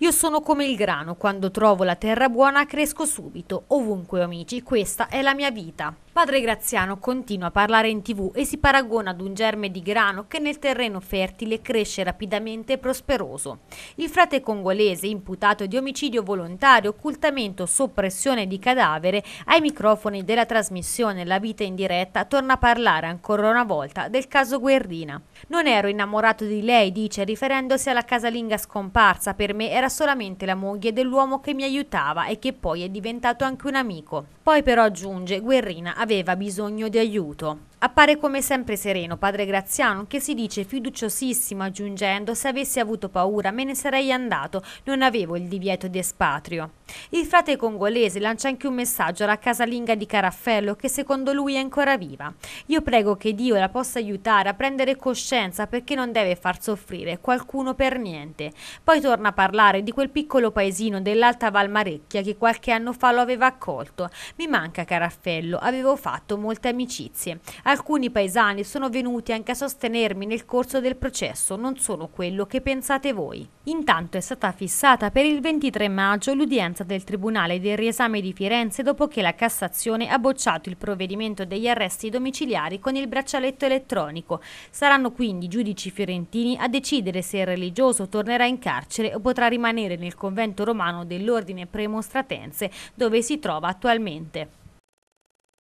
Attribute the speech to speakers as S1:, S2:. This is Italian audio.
S1: Io sono come il grano, quando trovo la terra buona cresco subito, ovunque amici, questa è la mia vita. Padre Graziano continua a parlare in tv e si paragona ad un germe di grano che nel terreno fertile cresce rapidamente e prosperoso. Il frate congolese, imputato di omicidio volontario, occultamento, soppressione di cadavere, ai microfoni della trasmissione La vita in diretta torna a parlare ancora una volta del caso Guerrina. Non ero innamorato di lei, dice, riferendosi alla casalinga scomparsa, per me era solamente la moglie dell'uomo che mi aiutava e che poi è diventato anche un amico. Poi però aggiunge, Guerrina ha aveva bisogno di aiuto. Appare come sempre sereno padre Graziano, che si dice fiduciosissimo aggiungendo se avessi avuto paura me ne sarei andato, non avevo il divieto di espatrio. Il frate congolese lancia anche un messaggio alla casalinga di Caraffello che secondo lui è ancora viva. Io prego che Dio la possa aiutare a prendere coscienza perché non deve far soffrire qualcuno per niente. Poi torna a parlare di quel piccolo paesino dell'Alta Valmarecchia che qualche anno fa lo aveva accolto. Mi manca Caraffello, avevo fatto molte amicizie. Alcuni paesani sono venuti anche a sostenermi nel corso del processo, non sono quello che pensate voi. Intanto è stata fissata per il 23 maggio l'udienza del Tribunale del Riesame di Firenze dopo che la Cassazione ha bocciato il provvedimento degli arresti domiciliari con il braccialetto elettronico. Saranno quindi i giudici fiorentini a decidere se il religioso tornerà in carcere o potrà rimanere nel convento romano dell'ordine premostratense dove si trova attualmente.